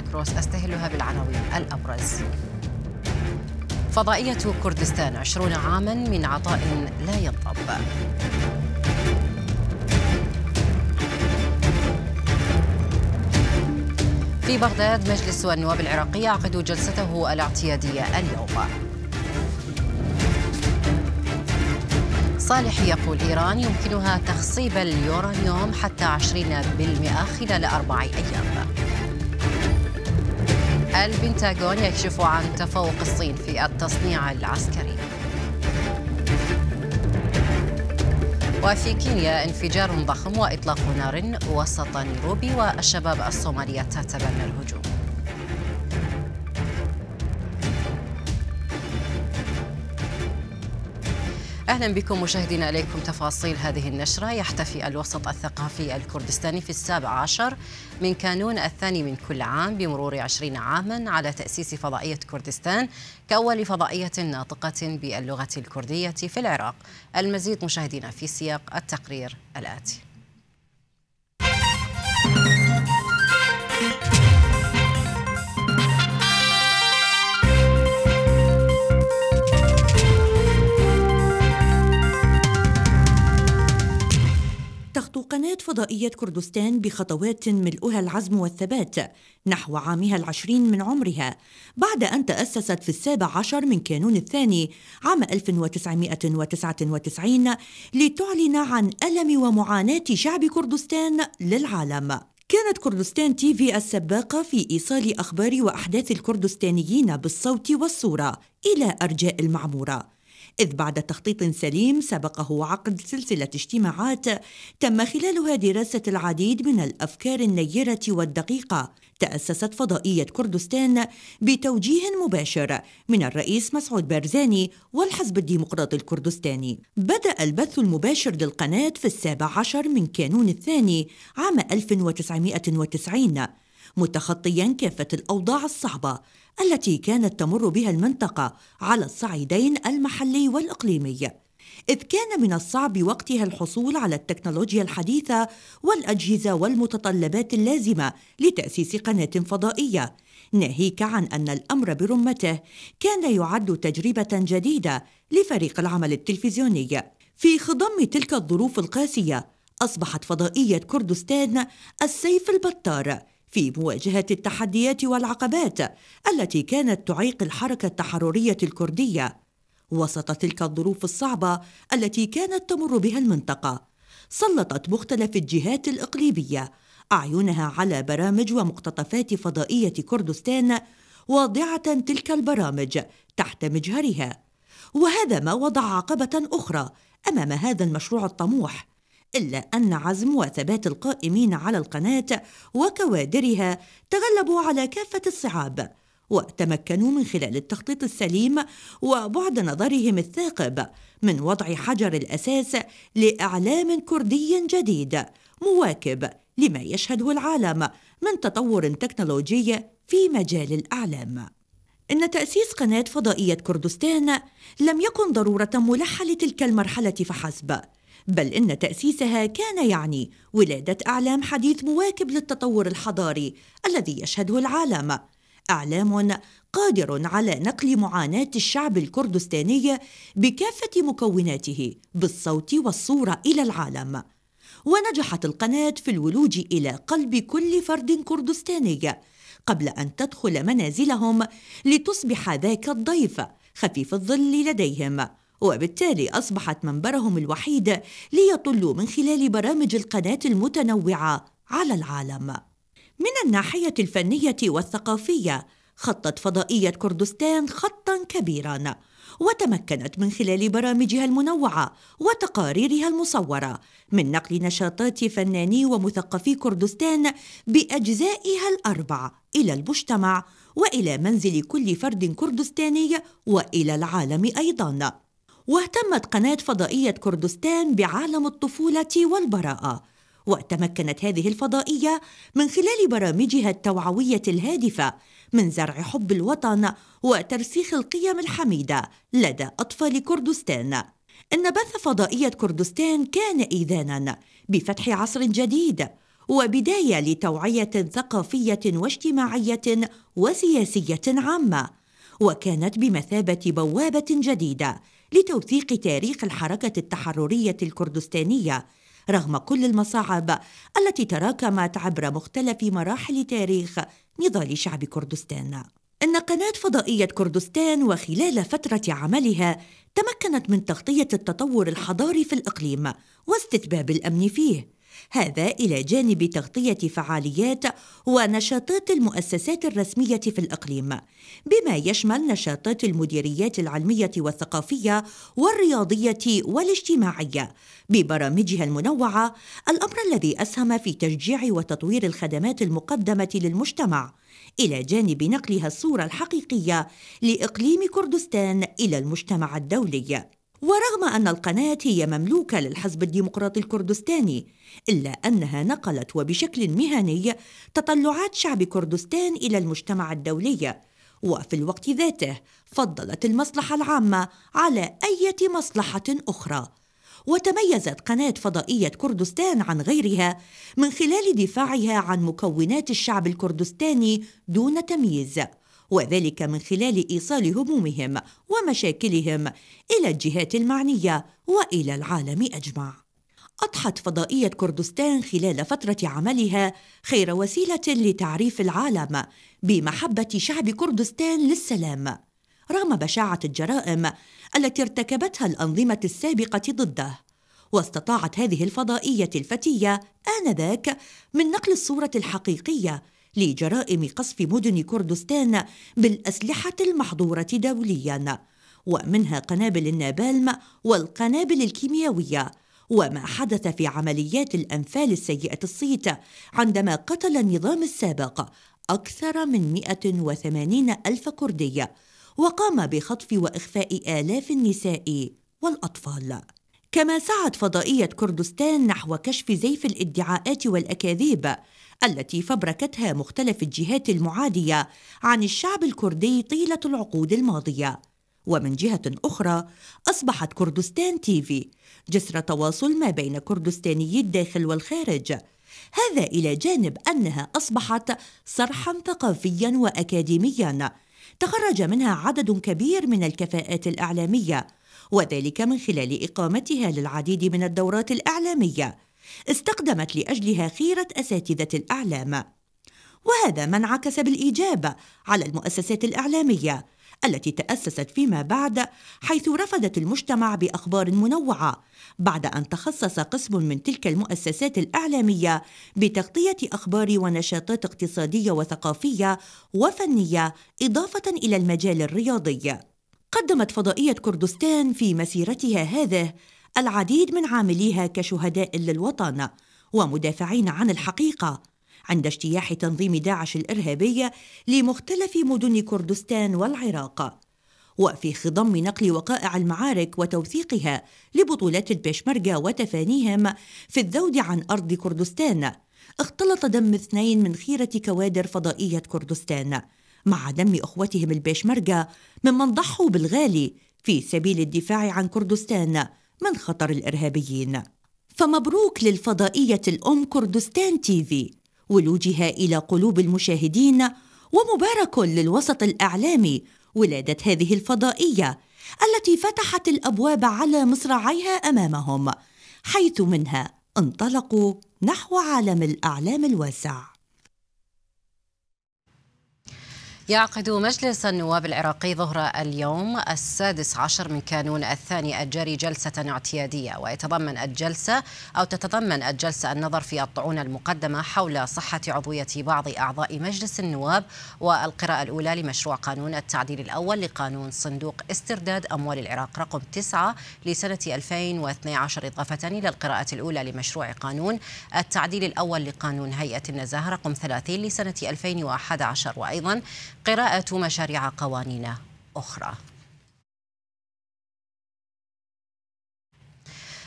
كروس أستهلها بالعناوين الأبرز فضائية كردستان عشرون عاما من عطاء لا ينضب في بغداد مجلس النواب العراقي يعقد جلسته الاعتيادية اليوم صالح يقول إيران يمكنها تخصيب اليورانيوم حتى 20% خلال أربع أيام البنتاغون يكشف عن تفوق الصين في التصنيع العسكري وفي كينيا انفجار ضخم وإطلاق نار وسط نيروبي والشباب الصومالية تتبنى الهجوم أهلا بكم مشاهدينا إليكم تفاصيل هذه النشرة يحتفي الوسط الثقافي الكردستاني في السابع عشر من كانون الثاني من كل عام بمرور عشرين عاما على تأسيس فضائية كردستان كأول فضائية ناطقة باللغة الكردية في العراق المزيد مشاهدينا في سياق التقرير الآتي خط قناة فضائية كردستان بخطوات ملؤها العزم والثبات نحو عامها العشرين من عمرها بعد أن تأسست في السابع عشر من كانون الثاني عام 1999 لتعلن عن ألم ومعاناة شعب كردستان للعالم كانت كردستان تي في السباقة في إيصال أخبار وأحداث الكردستانيين بالصوت والصورة إلى أرجاء المعمورة إذ بعد تخطيط سليم سبقه عقد سلسلة اجتماعات تم خلالها دراسة العديد من الأفكار النيرة والدقيقة تأسست فضائية كردستان بتوجيه مباشر من الرئيس مسعود بارزاني والحزب الديمقراطي الكردستاني بدأ البث المباشر للقناة في السابع عشر من كانون الثاني عام 1990 متخطيا كافة الأوضاع الصعبة التي كانت تمر بها المنطقة على الصعيدين المحلي والإقليمي إذ كان من الصعب وقتها الحصول على التكنولوجيا الحديثة والأجهزة والمتطلبات اللازمة لتأسيس قناة فضائية ناهيك عن أن الأمر برمته كان يعد تجربة جديدة لفريق العمل التلفزيوني في خضم تلك الظروف القاسية أصبحت فضائية كردستان السيف البطار في مواجهة التحديات والعقبات التي كانت تعيق الحركة التحررية الكردية وسط تلك الظروف الصعبة التي كانت تمر بها المنطقة سلطت مختلف الجهات الإقليمية أعينها على برامج ومقتطفات فضائية كردستان واضعة تلك البرامج تحت مجهرها وهذا ما وضع عقبة أخرى أمام هذا المشروع الطموح إلا أن عزم وثبات القائمين على القناة وكوادرها تغلبوا على كافة الصعاب وتمكنوا من خلال التخطيط السليم وبعد نظرهم الثاقب من وضع حجر الأساس لإعلام كردي جديد مواكب لما يشهده العالم من تطور تكنولوجي في مجال الأعلام إن تأسيس قناة فضائية كردستان لم يكن ضرورة ملحة لتلك المرحلة فحسب بل إن تأسيسها كان يعني ولادة أعلام حديث مواكب للتطور الحضاري الذي يشهده العالم أعلام قادر على نقل معاناة الشعب الكردستاني بكافة مكوناته بالصوت والصورة إلى العالم ونجحت القناة في الولوج إلى قلب كل فرد كردستاني قبل أن تدخل منازلهم لتصبح ذاك الضيف خفيف الظل لديهم وبالتالي أصبحت منبرهم الوحيد ليطلوا من خلال برامج القناة المتنوعة على العالم. من الناحية الفنية والثقافية، خطت فضائية كردستان خطًا كبيرًا، وتمكنت من خلال برامجها المنوعة وتقاريرها المصورة من نقل نشاطات فناني ومثقفي كردستان بأجزائها الأربع إلى المجتمع وإلى منزل كل فرد كردستاني وإلى العالم أيضاً. واهتمت قناة فضائية كردستان بعالم الطفولة والبراءة وتمكنت هذه الفضائية من خلال برامجها التوعوية الهادفة من زرع حب الوطن وترسيخ القيم الحميدة لدى أطفال كردستان إن بث فضائية كردستان كان إيذانا بفتح عصر جديد وبداية لتوعية ثقافية واجتماعية وسياسية عامة وكانت بمثابة بوابة جديدة لتوثيق تاريخ الحركة التحررية الكردستانية رغم كل المصاعب التي تراكمت عبر مختلف مراحل تاريخ نضال شعب كردستان. إن قناة فضائية كردستان وخلال فترة عملها تمكنت من تغطية التطور الحضاري في الإقليم واستتباب الأمن فيه، هذا إلى جانب تغطية فعاليات ونشاطات المؤسسات الرسمية في الإقليم بما يشمل نشاطات المديريات العلمية والثقافية والرياضية والاجتماعية ببرامجها المنوعة الأمر الذي أسهم في تشجيع وتطوير الخدمات المقدمة للمجتمع إلى جانب نقلها الصورة الحقيقية لإقليم كردستان إلى المجتمع الدولي ورغم أن القناة هي مملوكة للحزب الديمقراطي الكردستاني إلا أنها نقلت وبشكل مهني تطلعات شعب كردستان إلى المجتمع الدولي وفي الوقت ذاته فضلت المصلحة العامة على أي مصلحة أخرى وتميزت قناة فضائية كردستان عن غيرها من خلال دفاعها عن مكونات الشعب الكردستاني دون تمييز وذلك من خلال ايصال همومهم ومشاكلهم الى الجهات المعنيه والى العالم اجمع أضحت فضائية كردستان خلال فترة عملها خير وسيلة لتعريف العالم بمحبة شعب كردستان للسلام رغم بشاعة الجرائم التي ارتكبتها الأنظمة السابقة ضده واستطاعت هذه الفضائية الفتية آنذاك من نقل الصورة الحقيقية لجرائم قصف مدن كردستان بالأسلحة المحظورة دولياً ومنها قنابل النابالم والقنابل الكيميائية وما حدث في عمليات الأنفال السيئة الصيت عندما قتل النظام السابق أكثر من 180 ألف كردي وقام بخطف وإخفاء آلاف النساء والأطفال كما سعت فضائية كردستان نحو كشف زيف الادعاءات والأكاذيب التي فبركتها مختلف الجهات المعادية عن الشعب الكردي طيلة العقود الماضية ومن جهة أخرى أصبحت كردستان تيفي جسر تواصل ما بين كردستاني الداخل والخارج هذا إلى جانب أنها أصبحت صرحا ثقافيا وأكاديميا تخرج منها عدد كبير من الكفاءات الإعلامية وذلك من خلال إقامتها للعديد من الدورات الإعلامية استقدمت لأجلها خيرة أساتذة الأعلام وهذا ما انعكس بالإيجاب على المؤسسات الإعلامية التي تأسست فيما بعد حيث رفضت المجتمع بأخبار منوعة بعد أن تخصص قسم من تلك المؤسسات الإعلامية بتغطية أخبار ونشاطات اقتصادية وثقافية وفنية إضافة إلى المجال الرياضي. قدمت فضائية كردستان في مسيرتها هذه العديد من عامليها كشهداء للوطن ومدافعين عن الحقيقة عند اجتياح تنظيم داعش الإرهابي لمختلف مدن كردستان والعراق وفي خضم نقل وقائع المعارك وتوثيقها لبطولات البشمركة وتفانيهم في الذود عن أرض كردستان اختلط دم اثنين من خيرة كوادر فضائية كردستان مع دم أخوتهم البشمركة ممن ضحوا بالغالي في سبيل الدفاع عن كردستان من خطر الإرهابيين فمبروك للفضائية الأم كردستان تيفي ولوجها إلى قلوب المشاهدين ومبارك للوسط الإعلامي ولادة هذه الفضائية التي فتحت الأبواب على مصراعيها أمامهم حيث منها انطلقوا نحو عالم الأعلام الواسع يعقد مجلس النواب العراقي ظهر اليوم السادس عشر من كانون الثاني الجاري جلسة اعتيادية ويتضمن الجلسة أو تتضمن الجلسة النظر في الطعون المقدمة حول صحة عضوية بعض أعضاء مجلس النواب والقراءة الأولى لمشروع قانون التعديل الأول لقانون صندوق استرداد أموال العراق رقم 9 لسنة 2012 إضافة إلى القراءة الأولى لمشروع قانون التعديل الأول لقانون هيئة النزاهة رقم 30 لسنة 2011 وأيضا قراءة مشاريع قوانين أخرى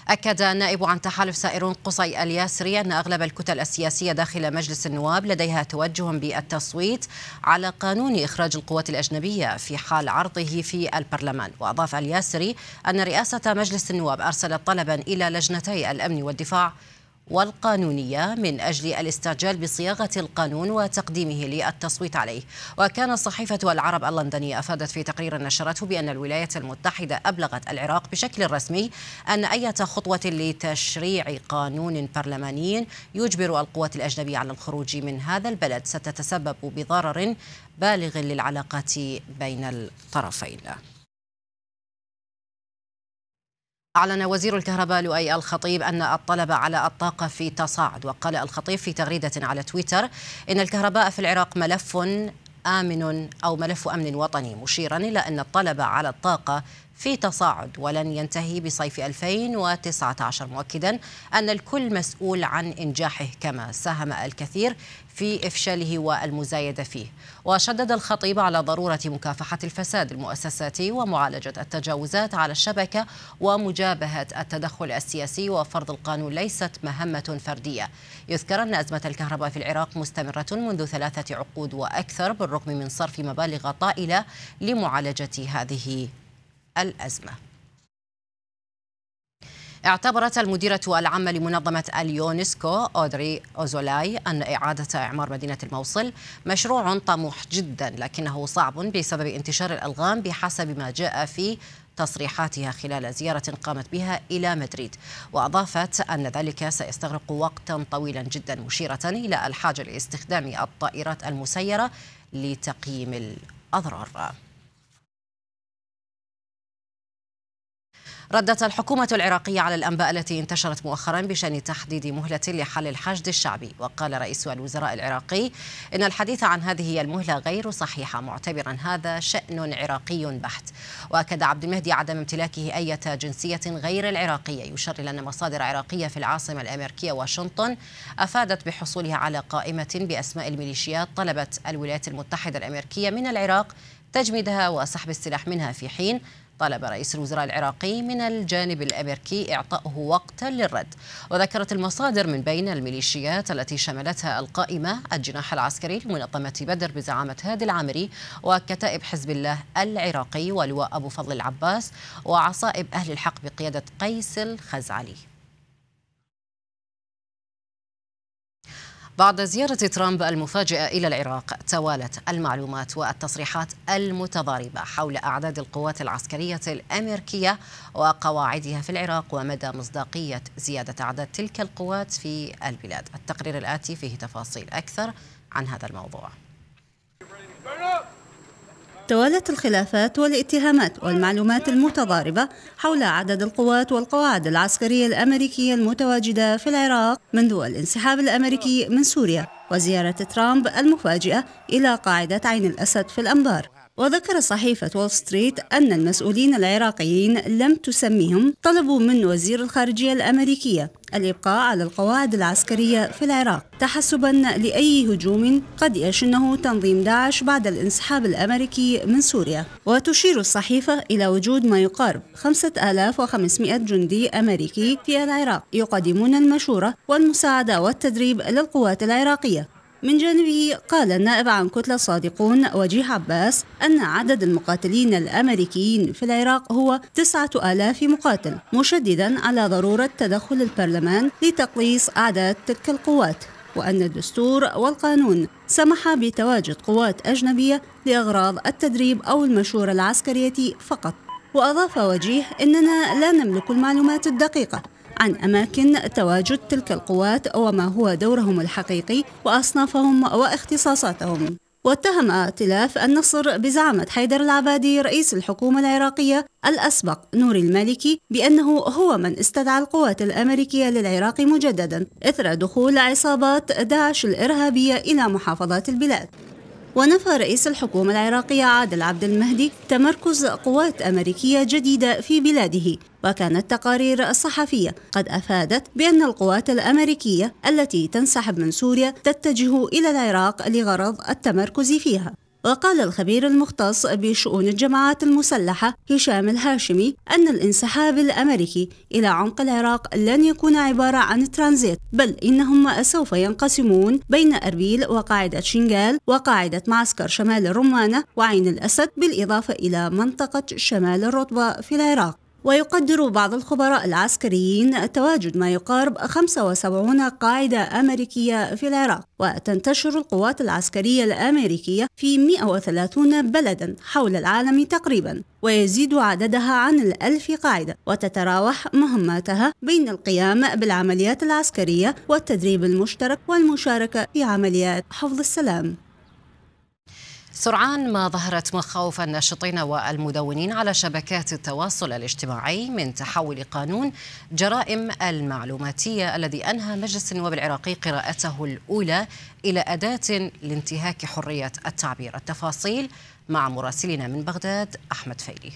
أكد النائب عن تحالف سائرون قصي الياسري أن أغلب الكتل السياسية داخل مجلس النواب لديها توجه بالتصويت على قانون إخراج القوات الأجنبية في حال عرضه في البرلمان وأضاف الياسري أن رئاسة مجلس النواب أرسلت طلبا إلى لجنتي الأمن والدفاع والقانونية من أجل الاستعجال بصياغة القانون وتقديمه للتصويت عليه وكان صحيفة العرب اللندنية أفادت في تقرير نشرته بأن الولايات المتحدة أبلغت العراق بشكل رسمي أن أي خطوة لتشريع قانون برلماني يجبر القوات الأجنبية على الخروج من هذا البلد ستتسبب بضرر بالغ للعلاقات بين الطرفين أعلن وزير الكهرباء لؤي الخطيب أن الطلب على الطاقة في تصاعد وقال الخطيب في تغريدة على تويتر إن الكهرباء في العراق ملف آمن أو ملف أمن وطني مشيرا إلى أن الطلب على الطاقة في تصاعد ولن ينتهي بصيف 2019 مؤكدا أن الكل مسؤول عن إنجاحه كما ساهم الكثير في إفشاله والمزايدة فيه وشدد الخطيب على ضرورة مكافحة الفساد المؤسساتي ومعالجة التجاوزات على الشبكة ومجابهة التدخل السياسي وفرض القانون ليست مهمة فردية يذكر أن أزمة الكهرباء في العراق مستمرة منذ ثلاثة عقود وأكثر بالرغم من صرف مبالغ طائلة لمعالجة هذه الأزمة اعتبرت المديرة العامة لمنظمة اليونسكو أودري أوزولاي أن إعادة إعمار مدينة الموصل مشروع طموح جدا لكنه صعب بسبب انتشار الألغام بحسب ما جاء في تصريحاتها خلال زيارة قامت بها إلى مدريد وأضافت أن ذلك سيستغرق وقتا طويلا جدا مشيرة إلى الحاجة لاستخدام الطائرات المسيرة لتقييم الأضرار ردت الحكومة العراقية على الأنباء التي انتشرت مؤخرا بشأن تحديد مهلة لحل الحشد الشعبي وقال رئيس الوزراء العراقي إن الحديث عن هذه المهلة غير صحيحة معتبرا هذا شأن عراقي بحت وأكد عبد المهدي عدم امتلاكه أي جنسية غير العراقية إلى أن مصادر عراقية في العاصمة الأمريكية واشنطن أفادت بحصولها على قائمة بأسماء الميليشيات طلبت الولايات المتحدة الأمريكية من العراق تجميدها وسحب السلاح منها في حين طلب رئيس الوزراء العراقي من الجانب الأمريكي إعطائه وقتا للرد وذكرت المصادر من بين الميليشيات التي شملتها القائمة الجناح العسكري لمنظمة بدر بزعامة هادي العامري وكتائب حزب الله العراقي ولواء أبو فضل العباس وعصائب أهل الحق بقيادة قيس الخزعلي بعد زيارة ترامب المفاجئة إلى العراق توالت المعلومات والتصريحات المتضاربة حول أعداد القوات العسكرية الأمريكية وقواعدها في العراق ومدى مصداقية زيادة أعداد تلك القوات في البلاد التقرير الآتي فيه تفاصيل أكثر عن هذا الموضوع توالت الخلافات والاتهامات والمعلومات المتضاربة حول عدد القوات والقواعد العسكرية الأمريكية المتواجدة في العراق منذ الانسحاب الأمريكي من سوريا وزيارة ترامب المفاجئة إلى قاعدة عين الأسد في الأنبار وذكر صحيفة وول ستريت أن المسؤولين العراقيين لم تسميهم طلبوا من وزير الخارجية الأمريكية الإبقاء على القواعد العسكرية في العراق تحسبا لأي هجوم قد يشنه تنظيم داعش بعد الانسحاب الأمريكي من سوريا وتشير الصحيفة إلى وجود ما يقارب 5500 جندي أمريكي في العراق يقدمون المشورة والمساعدة والتدريب للقوات العراقية من جانبه قال النائب عن كتلة صادقون وجيه عباس أن عدد المقاتلين الأمريكيين في العراق هو 9000 مقاتل مشددا على ضرورة تدخل البرلمان لتقليص أعداد تلك القوات وأن الدستور والقانون سمح بتواجد قوات أجنبية لأغراض التدريب أو المشورة العسكرية فقط وأضاف وجيه أننا لا نملك المعلومات الدقيقة عن أماكن تواجد تلك القوات وما هو دورهم الحقيقي وأصنافهم واختصاصاتهم واتهم ائتلاف النصر بزعامة حيدر العبادي رئيس الحكومة العراقية الأسبق نوري المالكي بأنه هو من استدعى القوات الأمريكية للعراق مجددا إثر دخول عصابات داعش الإرهابية إلى محافظات البلاد ونفى رئيس الحكومة العراقية عادل عبد المهدي تمركز قوات أمريكية جديدة في بلاده وكانت تقارير الصحفية قد أفادت بأن القوات الأمريكية التي تنسحب من سوريا تتجه إلى العراق لغرض التمركز فيها وقال الخبير المختص بشؤون الجماعات المسلحة هشام الهاشمي أن الانسحاب الأمريكي إلى عمق العراق لن يكون عبارة عن ترانزيت بل إنهم سوف ينقسمون بين أربيل وقاعدة شنغال وقاعدة معسكر شمال الرمانة وعين الأسد بالإضافة إلى منطقة شمال الرطبة في العراق ويقدر بعض الخبراء العسكريين تواجد ما يقارب 75 قاعدة أمريكية في العراق وتنتشر القوات العسكرية الأمريكية في 130 بلدا حول العالم تقريبا ويزيد عددها عن الألف قاعدة وتتراوح مهماتها بين القيام بالعمليات العسكرية والتدريب المشترك والمشاركة في عمليات حفظ السلام سرعان ما ظهرت مخاوف الناشطين والمدونين على شبكات التواصل الاجتماعي من تحول قانون جرائم المعلوماتية الذي أنهى مجلس النواب العراقي قراءته الأولى إلى أداة لانتهاك حرية التعبير التفاصيل مع مراسلنا من بغداد أحمد فيلي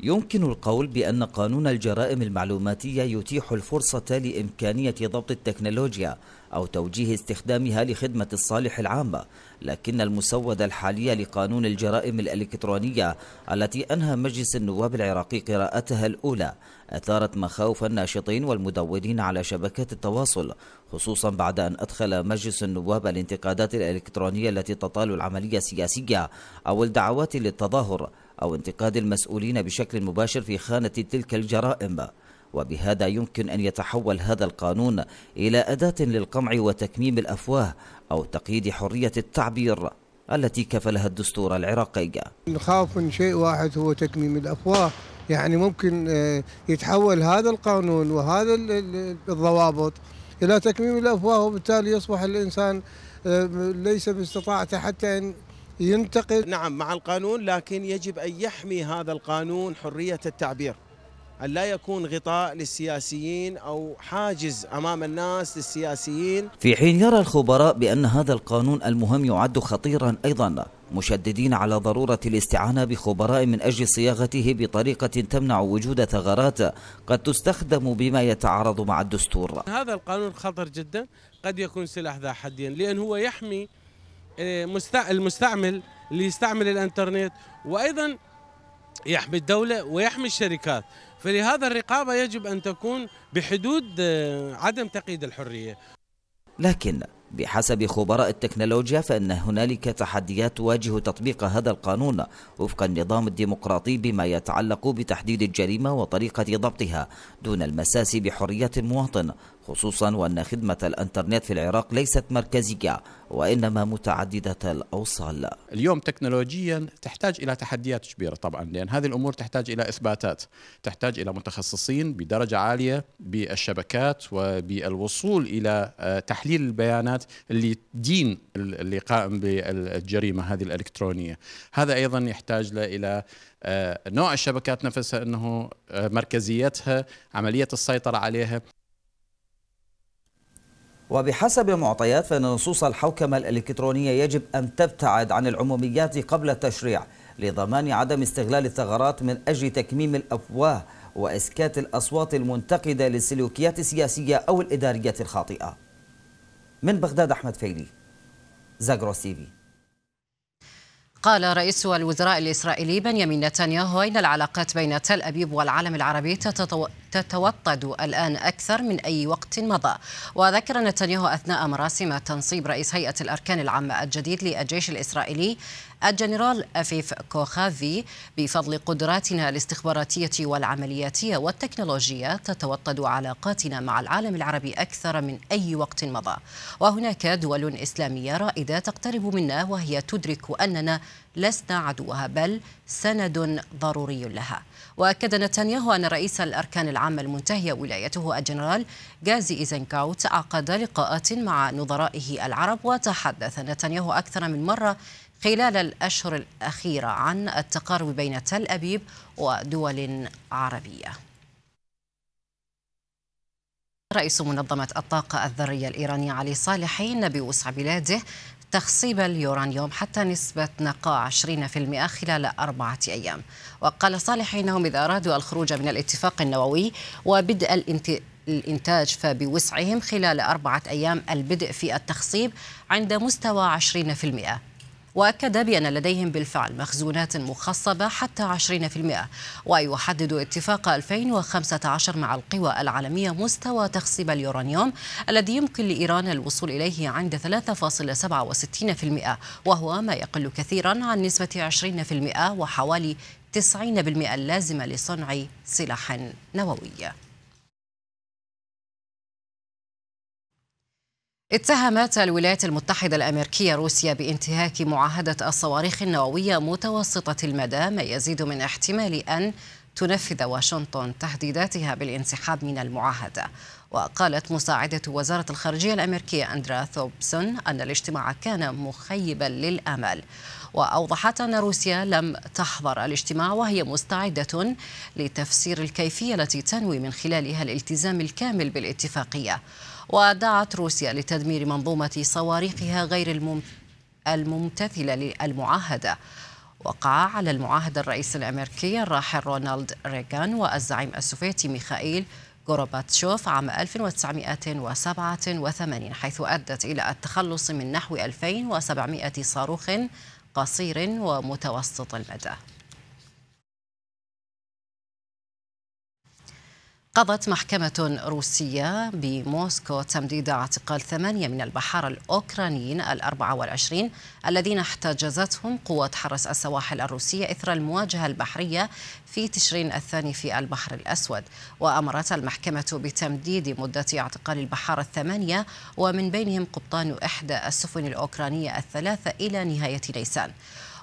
يمكن القول بأن قانون الجرائم المعلوماتية يتيح الفرصة لإمكانية ضبط التكنولوجيا أو توجيه استخدامها لخدمة الصالح العام لكن المسودة الحالية لقانون الجرائم الإلكترونية التي أنهى مجلس النواب العراقي قراءتها الأولى أثارت مخاوف الناشطين والمدونين على شبكات التواصل خصوصا بعد أن أدخل مجلس النواب الانتقادات الإلكترونية التي تطال العملية السياسية أو الدعوات للتظاهر أو انتقاد المسؤولين بشكل مباشر في خانة تلك الجرائم وبهذا يمكن ان يتحول هذا القانون الى اداه للقمع وتكميم الافواه او تقييد حريه التعبير التي كفلها الدستور العراقي نخاف من شيء واحد هو تكميم الافواه يعني ممكن آه، يتحول هذا القانون وهذا الضوابط الى تكميم الافواه وبالتالي يصبح الانسان آه، ليس باستطاعته حتى ان ينتقد نعم مع القانون لكن يجب ان يحمي هذا القانون حريه التعبير أن لا يكون غطاء للسياسيين أو حاجز أمام الناس للسياسيين في حين يرى الخبراء بأن هذا القانون المهم يعد خطيرا أيضا مشددين على ضرورة الاستعانة بخبراء من أجل صياغته بطريقة تمنع وجود ثغرات قد تستخدم بما يتعارض مع الدستور هذا القانون خطر جدا قد يكون سلاح ذا حدين لأن هو يحمي آه، المستعمل اللي يستعمل الانترنت وأيضا يحمي الدولة ويحمي الشركات فلهذا الرقابة يجب أن تكون بحدود آه، عدم تقييد الحرية لكن بحسب خبراء التكنولوجيا فإن هنالك تحديات تواجه تطبيق هذا القانون وفق النظام الديمقراطي بما يتعلق بتحديد الجريمة وطريقة ضبطها دون المساس بحرية المواطن خصوصا وأن خدمة الإنترنت في العراق ليست مركزية وإنما متعددة الأوصال اليوم تكنولوجيا تحتاج إلى تحديات كبيرة طبعا لأن هذه الأمور تحتاج إلى إثباتات تحتاج إلى متخصصين بدرجة عالية بالشبكات وبالوصول إلى آه، تحليل البيانات اللي تدين اللي قائم بالجريمة هذه الإلكترونية هذا أيضا يحتاج إلى آه، نوع الشبكات نفسها أنه آه، مركزيتها عملية السيطرة عليها وبحسب معطيات فإن نصوص الحوكمة الإلكترونية يجب أن تبتعد عن العموميات قبل التشريع لضمان عدم استغلال الثغرات من أجل تكميم الأفواه وإسكات الأصوات المنتقدة للسلوكيات السياسية أو الإدارية الخاطئة من بغداد أحمد فيلي زاغروس تيفي قال رئيس الوزراء الإسرائيلي بنيامين نتنياهو إن العلاقات بين تل أبيب والعالم العربي تتوطد الآن أكثر من أي وقت مضى وذكر نتنياهو أثناء مراسم تنصيب رئيس هيئة الأركان العامة الجديد للجيش الإسرائيلي الجنرال أفيف كوخافي بفضل قدراتنا الاستخباراتية والعملياتية والتكنولوجية تتوطد علاقاتنا مع العالم العربي أكثر من أي وقت مضى وهناك دول إسلامية رائدة تقترب منا وهي تدرك أننا لسنا عدوها بل سند ضروري لها وأكد نتنياهو أن رئيس الأركان العامة المنتهية ولايته الجنرال غازي إيزنكاوت عقد لقاءات مع نظرائه العرب وتحدث نتنياهو أكثر من مرة خلال الأشهر الأخيرة عن التقارب بين تل أبيب ودول عربية رئيس منظمة الطاقة الذرية الإيرانية علي صالحين بوسع بلاده تخصيب اليورانيوم حتى نسبة نقاء 20% خلال أربعة أيام وقال صالح إنهم إذا أرادوا الخروج من الاتفاق النووي وبدء الانت... الإنتاج فبوسعهم خلال أربعة أيام البدء في التخصيب عند مستوى 20% وأكد بأن لديهم بالفعل مخزونات مخصبة حتى 20% ويحدد اتفاق 2015 مع القوى العالمية مستوى تخصيب اليورانيوم الذي يمكن لإيران الوصول إليه عند 3.67% وهو ما يقل كثيرا عن نسبة 20% وحوالي 90% اللازمة لصنع سلاح نووي اتهمت الولايات المتحدة الأمريكية روسيا بانتهاك معاهدة الصواريخ النووية متوسطة المدى ما يزيد من احتمال أن تنفذ واشنطن تهديداتها بالانسحاب من المعاهدة وقالت مساعدة وزارة الخارجية الأمريكية أندرا ثوبسون أن الاجتماع كان مخيبا للأمل وأوضحت أن روسيا لم تحضر الاجتماع وهي مستعدة لتفسير الكيفية التي تنوي من خلالها الالتزام الكامل بالاتفاقية ودعت روسيا لتدمير منظومة صواريخها غير الممتثلة للمعاهدة وقع على المعاهدة الرئيس الأمريكي الراحل رونالد ريغان والزعيم السوفيتي ميخائيل غورباتشوف عام 1987 حيث أدت إلى التخلص من نحو 2700 صاروخ قصير ومتوسط المدى قضت محكمة روسية بموسكو تمديد اعتقال ثمانية من البحارة الأوكرانيين الأربعة والعشرين الذين احتجزتهم قوات حرس السواحل الروسية إثر المواجهة البحرية في تشرين الثاني في البحر الأسود وأمرت المحكمة بتمديد مدة اعتقال البحارة الثمانية ومن بينهم قبطان إحدى السفن الأوكرانية الثلاثة إلى نهاية نيسان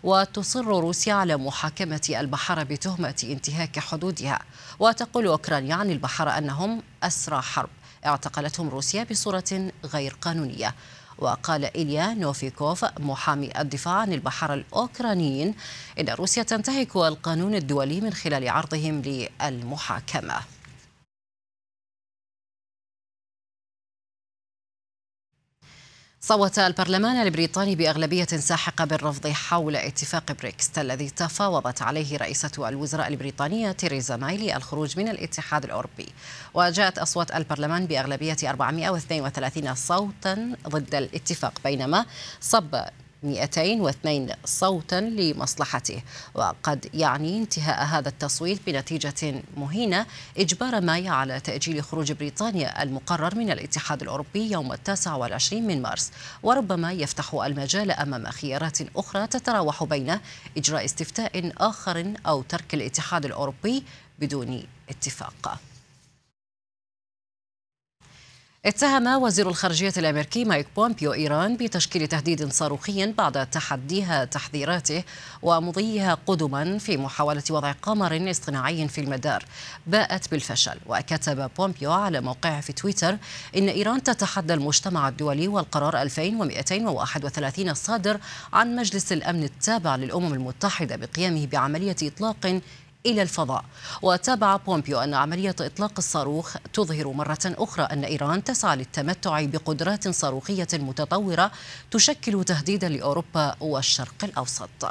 وتصر روسيا على محاكمة البحر بتهمة انتهاك حدودها وتقول أوكرانيا عن البحر أنهم أسرى حرب اعتقلتهم روسيا بصورة غير قانونية وقال إيليا نوفيكوف محامي الدفاع عن البحر الأوكرانيين إن روسيا تنتهك القانون الدولي من خلال عرضهم للمحاكمة صوت البرلمان البريطاني بأغلبية ساحقة بالرفض حول اتفاق بريكست الذي تفاوضت عليه رئيسة الوزراء البريطانية تيريزا مايلي الخروج من الاتحاد الأوروبي وجاءت أصوات البرلمان بأغلبية 432 صوتا ضد الاتفاق بينما صب 202 صوتا لمصلحته وقد يعني انتهاء هذا التصويت بنتيجة مهينة إجبار مايا على تأجيل خروج بريطانيا المقرر من الاتحاد الأوروبي يوم التاسع والعشرين من مارس وربما يفتح المجال أمام خيارات أخرى تتراوح بين إجراء استفتاء آخر أو ترك الاتحاد الأوروبي بدون اتفاق اتهم وزير الخارجية الأمريكي مايك بومبيو إيران بتشكيل تهديد صاروخي بعد تحديها تحذيراته ومضيها قدما في محاولة وضع قمر اصطناعي في المدار باءت بالفشل وكتب بومبيو على موقعه في تويتر إن إيران تتحدى المجتمع الدولي والقرار 2231 الصادر عن مجلس الأمن التابع للأمم المتحدة بقيامه بعملية إطلاق إلى الفضاء وتابع بومبيو أن عملية إطلاق الصاروخ تظهر مرة أخرى أن إيران تسعى للتمتع بقدرات صاروخية متطورة تشكل تهديدا لأوروبا والشرق الأوسط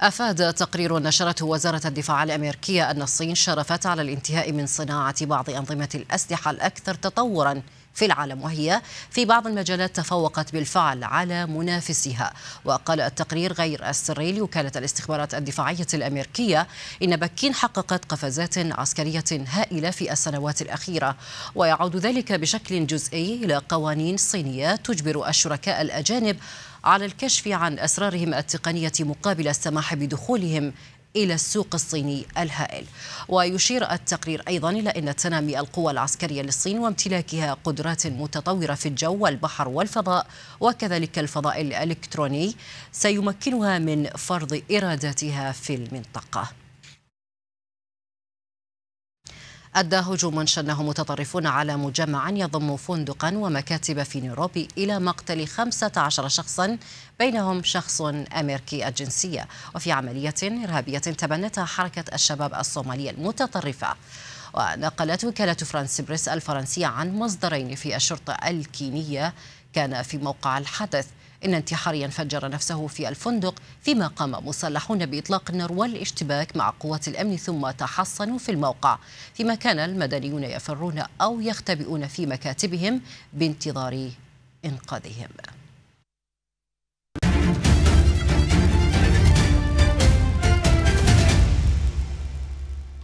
أفاد تقرير نشرته وزارة الدفاع الأمريكية أن الصين شرفت على الانتهاء من صناعة بعض أنظمة الأسلحة الأكثر تطوراً في العالم وهي في بعض المجالات تفوقت بالفعل على منافسها وقال التقرير غير السري لوكالة الاستخبارات الدفاعية الأمريكية إن بكين حققت قفزات عسكرية هائلة في السنوات الأخيرة ويعود ذلك بشكل جزئي إلى قوانين صينية تجبر الشركاء الأجانب على الكشف عن أسرارهم التقنية مقابل السماح بدخولهم إلى السوق الصيني الهائل ويشير التقرير أيضا إلى أن تنامي القوى العسكرية للصين وامتلاكها قدرات متطورة في الجو والبحر والفضاء وكذلك الفضاء الإلكتروني سيمكنها من فرض إراداتها في المنطقة أدى هجوم شنه متطرفون على مجمع يضم فندقا ومكاتب في نيروبي إلى مقتل 15 شخصا بينهم شخص أمريكي الجنسية وفي عملية إرهابية تبنتها حركة الشباب الصومالية المتطرفة ونقلت وكالة فرانس بريس الفرنسية عن مصدرين في الشرطة الكينية كان في موقع الحدث إن انتحاريا فجر نفسه في الفندق فيما قام مسلحون بإطلاق النار والاشتباك مع قوات الأمن ثم تحصنوا في الموقع فيما كان المدنيون يفرون أو يختبئون في مكاتبهم بانتظار إنقاذهم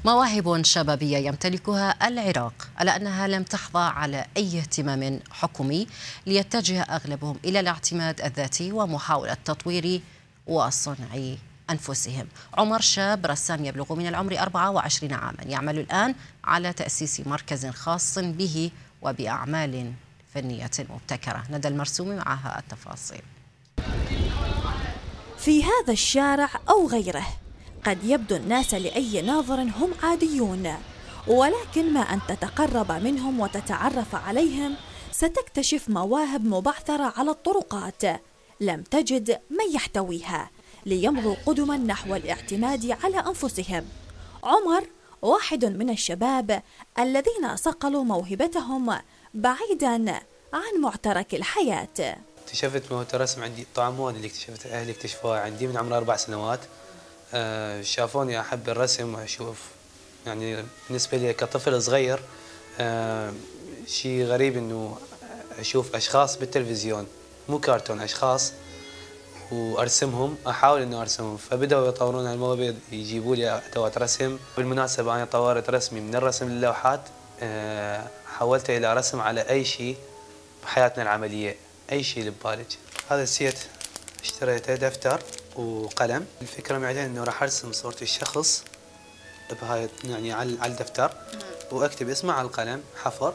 مواهب شبابية يمتلكها العراق ألا أنها لم تحظى على أي اهتمام حكومي ليتجه أغلبهم إلى الاعتماد الذاتي ومحاولة تطوير وصنع أنفسهم عمر شاب رسام يبلغ من العمر 24 عاما يعمل الآن على تأسيس مركز خاص به وبأعمال فنية مبتكرة ندى المرسوم معها التفاصيل في هذا الشارع أو غيره قد يبدو الناس لأي ناظر هم عاديون ولكن ما أن تتقرب منهم وتتعرف عليهم ستكتشف مواهب مبعثرة على الطرقات لم تجد من يحتويها ليمضوا قدما نحو الاعتماد على أنفسهم عمر واحد من الشباب الذين صقلوا موهبتهم بعيدا عن معترك الحياة اكتشفت موهبة الرسم عندي طعمون اللي اكتشفت أهلي اكتشفوها عندي من عمر أربع سنوات آه، شافوني أحب الرسم وأشوف يعني بالنسبة لي كطفل صغير آه، شيء غريب إنه أشوف أشخاص بالتلفزيون مو كرتون أشخاص وارسمهم احاول انه ارسمهم فبداوا يطورون هالموهبه يجيبوا لي ادوات رسم بالمناسبه انا طورت رسمي من الرسم للوحات آه، حولته الى رسم على اي شيء بحياتنا العمليه اي شيء اللي ببالك هذا السيت اشتريته دفتر وقلم الفكرة معي أنه راح أرسم صورة الشخص بهاي يعني على الدفتر وأكتب اسمه على القلم حفر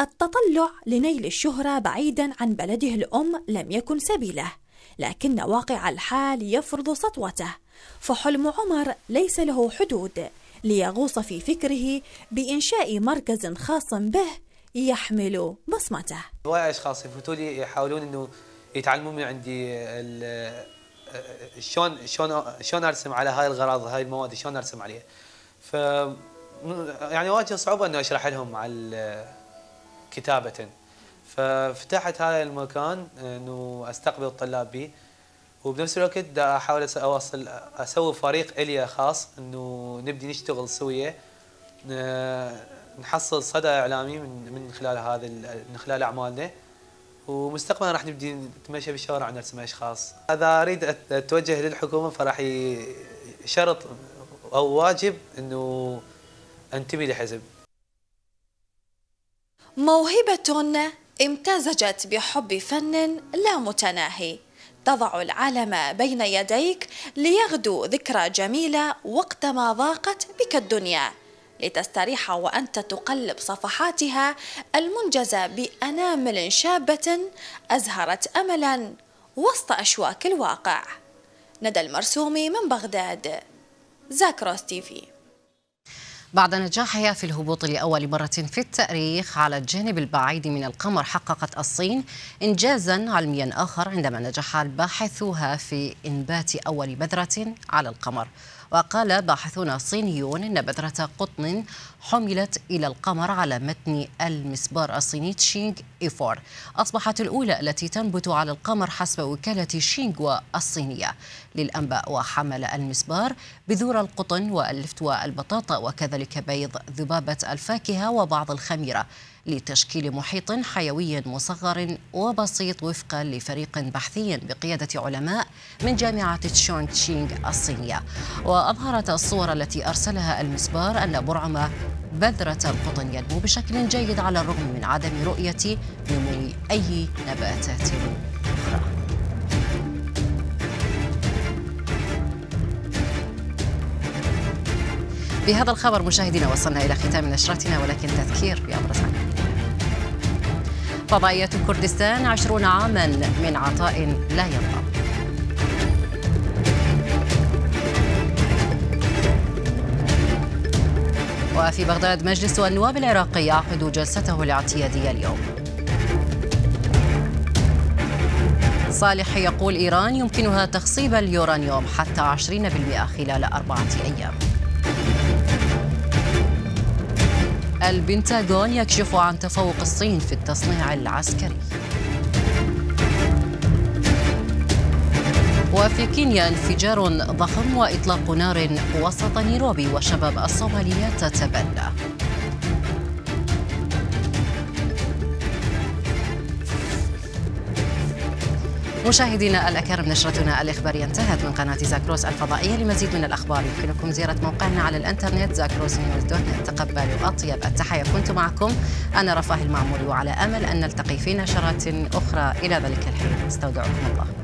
التطلع لنيل الشهرة بعيدا عن بلده الأم لم يكن سبيله لكن واقع الحال يفرض سطوته فحلم عمر ليس له حدود ليغوص في فكره بإنشاء مركز خاص به يحمل بصمته هواي أشخاص يفوتوا لي يحاولون أنه يتعلمون من عندي شلون شلون شلون ارسم على هاي الغراض هاي المواد شلون ارسم عليها ف يعني واجه صعوبه انه اشرح لهم على كتابه ففتحت هذا المكان انه استقبل الطلاب به وبنفس الوقت دا احاول اوصل اسوي فريق الي خاص انه نبدي نشتغل سوية آه، نحصل صدى اعلامي من خلال هذا من خلال اعمالنا ومستقبلا راح نبدي نتمشى بالشوارع ونرسم اشخاص اذا اريد اتوجه للحكومه فراح شرط او واجب انه انتمي لحزب موهبه امتزجت بحب فن لا متناهي تضع العالم بين يديك ليغدو ذكرى جميله وقتما ضاقت بك الدنيا لتستريح وأنت تقلب صفحاتها المنجزة بأنامل شابة أزهرت أملا وسط أشواك الواقع ندى المرسومي من بغداد زاكروس تيفي بعد نجاحها في الهبوط لأول مرة في التاريخ على الجانب البعيد من القمر حققت الصين إنجازا علميا آخر عندما نجح الباحثوها في إنبات أول بذرة على القمر وقال باحثون صينيون أن بذرة قطن حملت إلى القمر على متن المسبار الصيني تشينغ إيفور أصبحت الأولى التي تنبت على القمر حسب وكالة شينغوا الصينية للأنباء وحمل المسبار بذور القطن واللفت والبطاطا وكذلك بيض ذبابة الفاكهة وبعض الخميرة لتشكيل محيط حيوي مصغر وبسيط وفقا لفريق بحثي بقيادة علماء من جامعة تشونغ تشينغ الصينية وأظهرت الصور التي أرسلها المسبار أن برعم بذرة القطن ينمو بشكل جيد على الرغم من عدم رؤية نمو أي نباتات أخرى بهذا الخبر مشاهدينا وصلنا إلى ختام نشرتنا ولكن تذكير بأبرز عناوين فضائية كردستان عشرون عاما من عطاء لا ينضب وفي بغداد مجلس النواب العراقي يعقد جلسته الاعتيادية اليوم صالح يقول إيران يمكنها تخصيب اليورانيوم حتى 20% خلال أربعة أيام البنتاغون يكشف عن تفوق الصين في التصنيع العسكري وفي كينيا انفجار ضخم وإطلاق نار وسط نيروبي وشباب الصومالية تتبنى مشاهدينا الأكارم نشرتنا الإخبارية انتهت من قناة زاكروس الفضائية لمزيد من الأخبار يمكنكم زيارة موقعنا على الإنترنت زاكروس نيوز دوت نت تقبلوا أطيب التحايا كنت معكم أنا رفاه المعمول وعلى أمل أن نلتقي في نشرات أخرى إلى ذلك الحين استودعكم الله